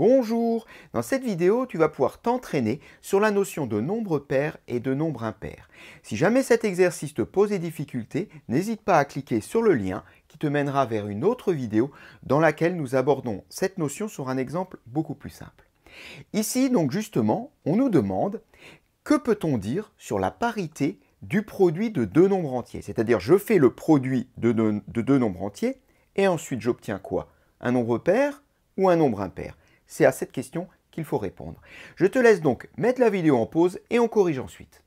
Bonjour Dans cette vidéo, tu vas pouvoir t'entraîner sur la notion de nombre pair et de nombre impair. Si jamais cet exercice te pose des difficultés, n'hésite pas à cliquer sur le lien qui te mènera vers une autre vidéo dans laquelle nous abordons cette notion sur un exemple beaucoup plus simple. Ici, donc justement, on nous demande que peut-on dire sur la parité du produit de deux nombres entiers C'est-à-dire, je fais le produit de deux, de deux nombres entiers et ensuite j'obtiens quoi Un nombre pair ou un nombre impair c'est à cette question qu'il faut répondre. Je te laisse donc mettre la vidéo en pause et on corrige ensuite.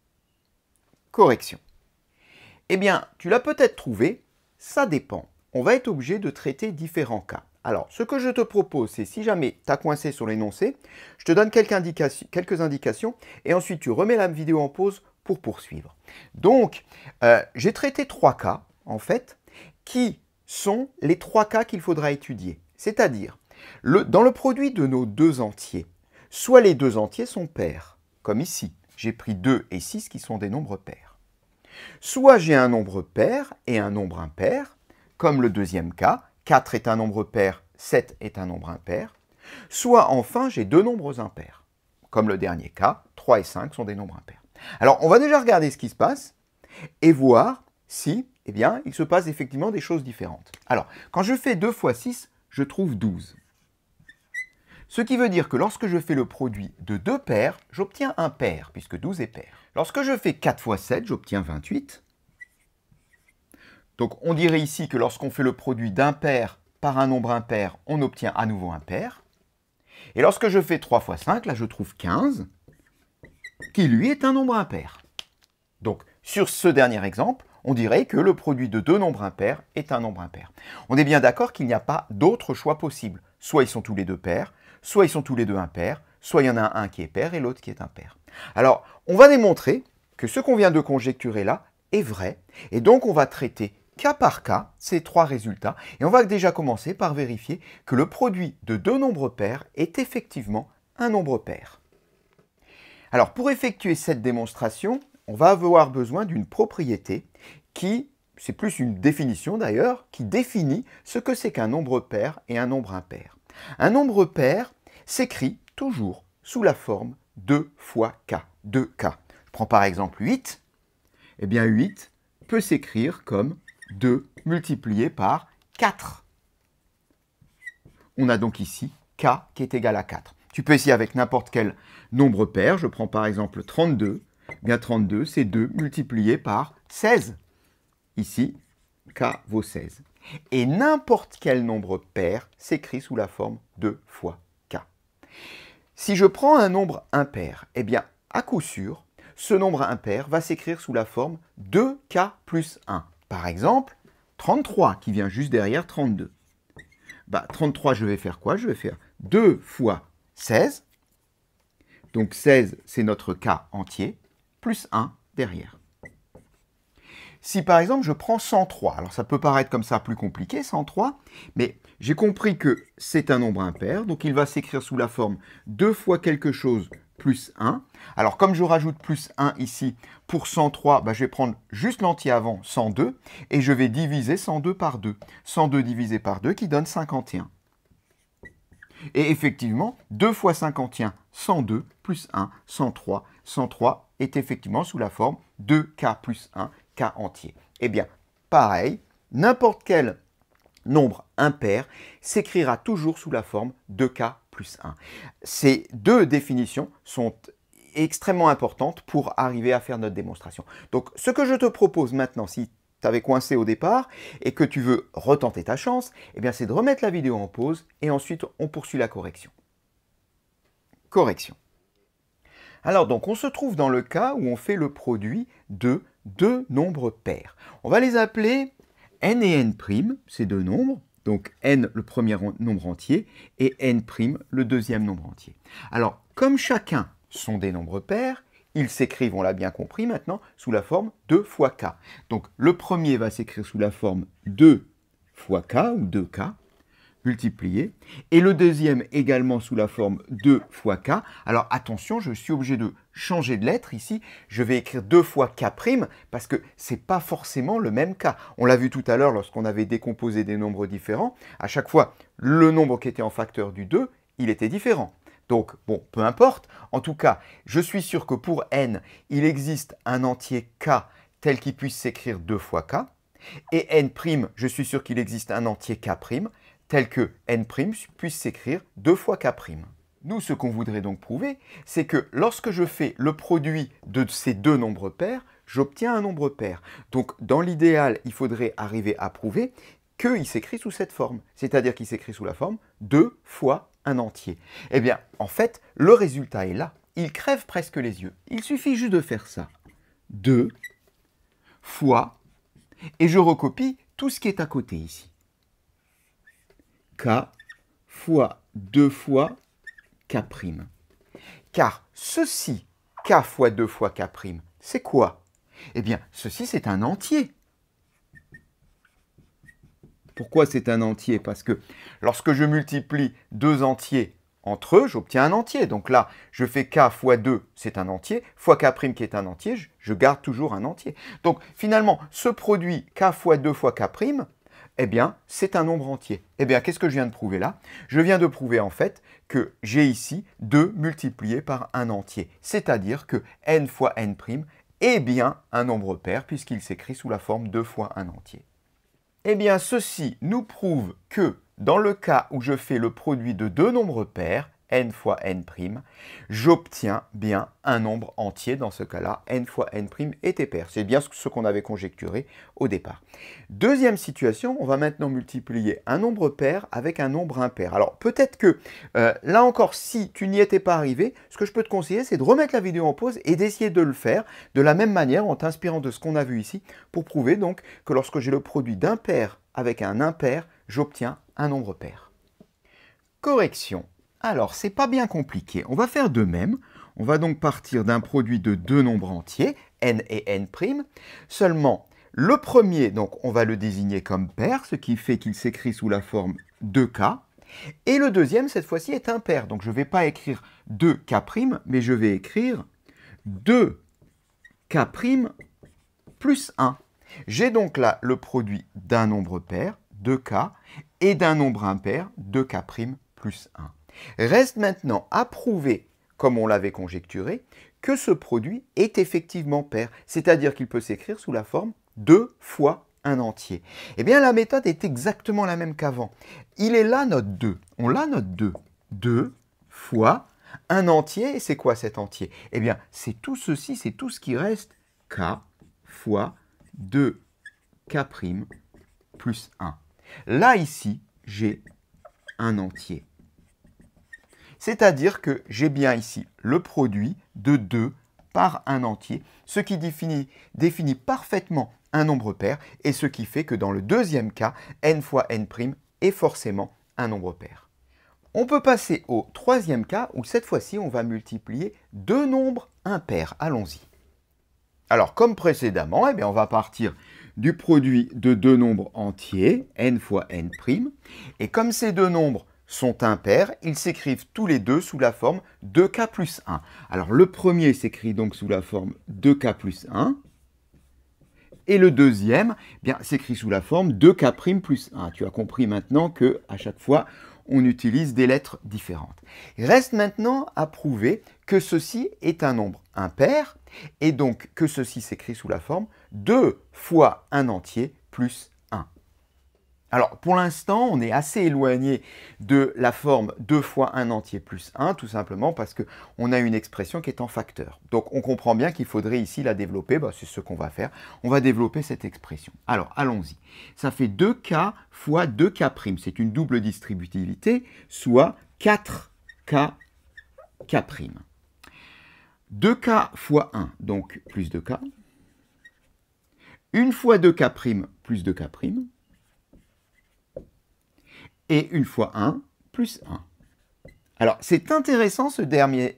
Correction. Eh bien, tu l'as peut-être trouvé, ça dépend. On va être obligé de traiter différents cas. Alors, ce que je te propose, c'est si jamais tu as coincé sur l'énoncé, je te donne quelques, quelques indications et ensuite tu remets la vidéo en pause pour poursuivre. Donc, euh, j'ai traité trois cas, en fait, qui sont les trois cas qu'il faudra étudier. C'est-à-dire dans le produit de nos deux entiers, soit les deux entiers sont pairs, comme ici. J'ai pris 2 et 6 qui sont des nombres pairs. Soit j'ai un nombre pair et un nombre impair, comme le deuxième cas, 4 est un nombre pair, 7 est un nombre impair. Soit enfin j'ai deux nombres impairs, comme le dernier cas, 3 et 5 sont des nombres impairs. Alors on va déjà regarder ce qui se passe et voir si, eh bien, il se passe effectivement des choses différentes. Alors, quand je fais 2 fois 6, je trouve 12. Ce qui veut dire que lorsque je fais le produit de deux paires, j'obtiens un pair, puisque 12 est pair. Lorsque je fais 4 fois 7, j'obtiens 28. Donc on dirait ici que lorsqu'on fait le produit d'un pair par un nombre impair, on obtient à nouveau un pair. Et lorsque je fais 3 fois 5, là je trouve 15, qui lui est un nombre impair. Donc sur ce dernier exemple, on dirait que le produit de deux nombres impairs est un nombre impair. On est bien d'accord qu'il n'y a pas d'autre choix possible. Soit ils sont tous les deux pairs, soit ils sont tous les deux impairs, soit il y en a un qui est pair et l'autre qui est impair. Alors, on va démontrer que ce qu'on vient de conjecturer là est vrai, et donc on va traiter cas par cas ces trois résultats, et on va déjà commencer par vérifier que le produit de deux nombres pairs est effectivement un nombre pair. Alors, pour effectuer cette démonstration, on va avoir besoin d'une propriété qui, c'est plus une définition d'ailleurs, qui définit ce que c'est qu'un nombre pair et un nombre impair. Un nombre pair s'écrit toujours sous la forme 2 fois k, 2k. Je prends par exemple 8. Eh bien 8 peut s'écrire comme 2 multiplié par 4. On a donc ici k qui est égal à 4. Tu peux essayer avec n'importe quel nombre pair. Je prends par exemple 32. Eh bien 32, c'est 2 multiplié par 16. Ici, k vaut 16 et n'importe quel nombre pair s'écrit sous la forme 2 fois k. Si je prends un nombre impair, eh bien, à coup sûr, ce nombre impair va s'écrire sous la forme 2k plus 1. Par exemple, 33 qui vient juste derrière 32. 33, bah, je vais faire quoi Je vais faire 2 fois 16. Donc 16, c'est notre k entier, plus 1 derrière. Si par exemple je prends 103, alors ça peut paraître comme ça plus compliqué, 103, mais j'ai compris que c'est un nombre impair, donc il va s'écrire sous la forme 2 fois quelque chose plus 1. Alors comme je rajoute plus 1 ici, pour 103, bah, je vais prendre juste l'entier avant, 102, et je vais diviser 102 par 2. 102 divisé par 2 qui donne 51. Et effectivement, 2 fois 51, 102, plus 1, 103. 103 est effectivement sous la forme 2k plus 1 cas entier. Eh bien, pareil, n'importe quel nombre impair s'écrira toujours sous la forme de k plus 1. Ces deux définitions sont extrêmement importantes pour arriver à faire notre démonstration. Donc ce que je te propose maintenant, si tu avais coincé au départ et que tu veux retenter ta chance, eh bien c'est de remettre la vidéo en pause et ensuite on poursuit la correction. Correction. Alors donc on se trouve dans le cas où on fait le produit de deux nombres pairs. On va les appeler n et n', ces deux nombres, donc n le premier nombre entier et n' le deuxième nombre entier. Alors, comme chacun sont des nombres pairs, ils s'écrivent, on l'a bien compris maintenant, sous la forme 2 fois k. Donc le premier va s'écrire sous la forme 2 fois k ou 2k, multiplié. Et le deuxième également sous la forme 2 fois k. Alors attention, je suis obligé de changer de lettre ici. Je vais écrire 2 fois k' parce que c'est pas forcément le même cas On l'a vu tout à l'heure lorsqu'on avait décomposé des nombres différents. À chaque fois, le nombre qui était en facteur du 2, il était différent. Donc, bon, peu importe. En tout cas, je suis sûr que pour n, il existe un entier k tel qu'il puisse s'écrire 2 fois k. Et n', je suis sûr qu'il existe un entier k', tel que n' puisse s'écrire 2 fois k'. Nous, ce qu'on voudrait donc prouver, c'est que lorsque je fais le produit de ces deux nombres pairs, j'obtiens un nombre pair. Donc, dans l'idéal, il faudrait arriver à prouver qu'il s'écrit sous cette forme, c'est-à-dire qu'il s'écrit sous la forme 2 fois un entier. Eh bien, en fait, le résultat est là. Il crève presque les yeux. Il suffit juste de faire ça. 2 fois, et je recopie tout ce qui est à côté ici. K fois 2 fois K'. Car ceci, K fois 2 fois K', c'est quoi Eh bien, ceci, c'est un entier. Pourquoi c'est un entier Parce que lorsque je multiplie deux entiers entre eux, j'obtiens un entier. Donc là, je fais k fois 2, c'est un entier, fois k' qui est un entier, je garde toujours un entier. Donc finalement, ce produit k fois 2 fois k', eh bien, c'est un nombre entier. Eh bien, qu'est-ce que je viens de prouver là Je viens de prouver en fait que j'ai ici 2 multiplié par un entier, c'est-à-dire que n fois n' est bien un nombre pair puisqu'il s'écrit sous la forme 2 fois un entier. Eh bien, ceci nous prouve que dans le cas où je fais le produit de deux nombres pairs, n fois n', prime, j'obtiens bien un nombre entier, dans ce cas-là, n fois n' prime était pair. C'est bien ce qu'on avait conjecturé au départ. Deuxième situation, on va maintenant multiplier un nombre pair avec un nombre impair. Alors peut-être que, euh, là encore, si tu n'y étais pas arrivé, ce que je peux te conseiller, c'est de remettre la vidéo en pause et d'essayer de le faire de la même manière, en t'inspirant de ce qu'on a vu ici, pour prouver donc que lorsque j'ai le produit d'un pair avec un impair, j'obtiens un nombre pair. Correction. Alors, ce n'est pas bien compliqué. On va faire de même. On va donc partir d'un produit de deux nombres entiers, n et n'. Seulement, le premier, donc on va le désigner comme pair, ce qui fait qu'il s'écrit sous la forme 2k. Et le deuxième, cette fois-ci, est impair. Donc je ne vais pas écrire 2k', mais je vais écrire 2k' plus 1. J'ai donc là le produit d'un nombre pair, 2k, et d'un nombre impair, 2k' plus 1. Reste maintenant à prouver, comme on l'avait conjecturé, que ce produit est effectivement pair, c'est-à-dire qu'il peut s'écrire sous la forme 2 fois un entier. Eh bien, la méthode est exactement la même qu'avant. Il est là notre 2. On l'a notre 2. 2 fois un entier. et C'est quoi cet entier Eh bien, c'est tout ceci, c'est tout ce qui reste. K fois 2K' plus 1. Là, ici, j'ai un entier. C'est-à-dire que j'ai bien ici le produit de 2 par un entier, ce qui définit, parfaitement un nombre pair et ce qui fait que dans le deuxième cas, n fois n' est forcément un nombre pair. On peut passer au troisième cas où cette fois-ci on va multiplier deux nombres impairs. Allons-y. Alors comme précédemment, eh bien, on va partir du produit de deux nombres entiers, n fois n', et comme ces deux nombres sont impairs, ils s'écrivent tous les deux sous la forme 2k plus 1. Alors le premier s'écrit donc sous la forme 2k plus 1, et le deuxième eh s'écrit sous la forme 2k' plus 1. Tu as compris maintenant qu'à chaque fois, on utilise des lettres différentes. Il reste maintenant à prouver que ceci est un nombre impair, et donc que ceci s'écrit sous la forme 2 fois un entier plus alors pour l'instant, on est assez éloigné de la forme 2 fois 1 entier plus 1, tout simplement parce qu'on a une expression qui est en facteur. Donc on comprend bien qu'il faudrait ici la développer, bah, c'est ce qu'on va faire. On va développer cette expression. Alors allons-y. Ça fait 2k fois 2k', c'est une double distributivité, soit 4k k'. 2k fois 1, donc plus 2k. 1 fois 2k' plus 2k' et une fois 1 plus 1. Alors c'est intéressant ce dernier,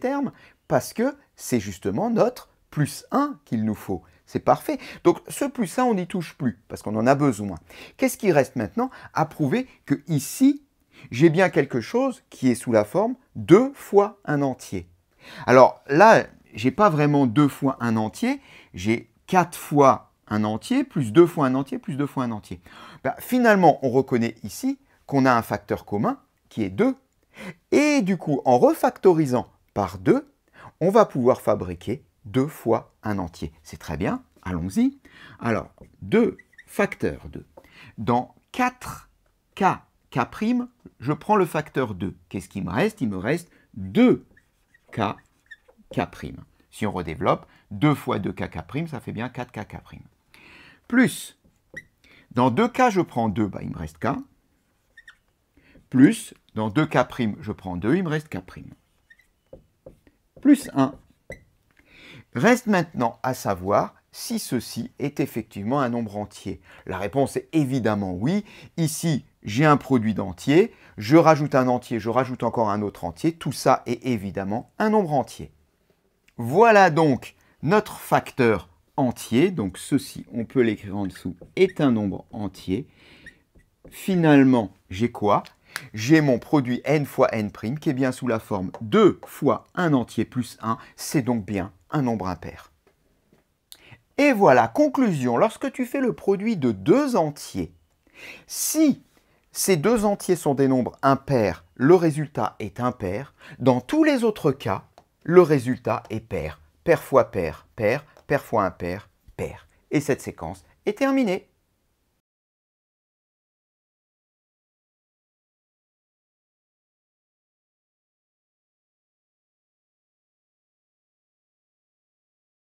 terme parce que c'est justement notre plus 1 qu'il nous faut. C'est parfait. Donc ce plus 1, on n'y touche plus parce qu'on en a besoin. Qu'est-ce qui reste maintenant à prouver que ici, j'ai bien quelque chose qui est sous la forme 2 fois un entier. Alors là, je n'ai pas vraiment 2 fois un entier, j'ai 4 fois un entier, plus 2 fois un entier, plus 2 fois un entier. Ben, finalement, on reconnaît ici qu'on a un facteur commun qui est 2. Et du coup, en refactorisant par 2, on va pouvoir fabriquer 2 fois un entier. C'est très bien, allons-y. Alors, 2 facteurs 2. Dans 4K, K', je prends le facteur 2. Qu'est-ce qui me reste Il me reste 2K, K'. Si on redéveloppe, 2 fois 2K, K', ça fait bien 4K, K'. Plus, dans 2K, je prends 2, bah, il me reste K plus, dans 2K', je prends 2, il me reste K'. Plus 1. Reste maintenant à savoir si ceci est effectivement un nombre entier. La réponse est évidemment oui. Ici, j'ai un produit d'entier, je rajoute un entier, je rajoute encore un autre entier. Tout ça est évidemment un nombre entier. Voilà donc notre facteur entier, donc ceci, on peut l'écrire en dessous, est un nombre entier. Finalement, j'ai quoi j'ai mon produit n fois n' qui est bien sous la forme 2 fois 1 entier plus 1, c'est donc bien un nombre impair. Et voilà, conclusion, lorsque tu fais le produit de deux entiers, si ces deux entiers sont des nombres impairs, le résultat est impair. Dans tous les autres cas, le résultat est pair. Pair fois pair, pair, pair fois impair, pair. Et cette séquence est terminée.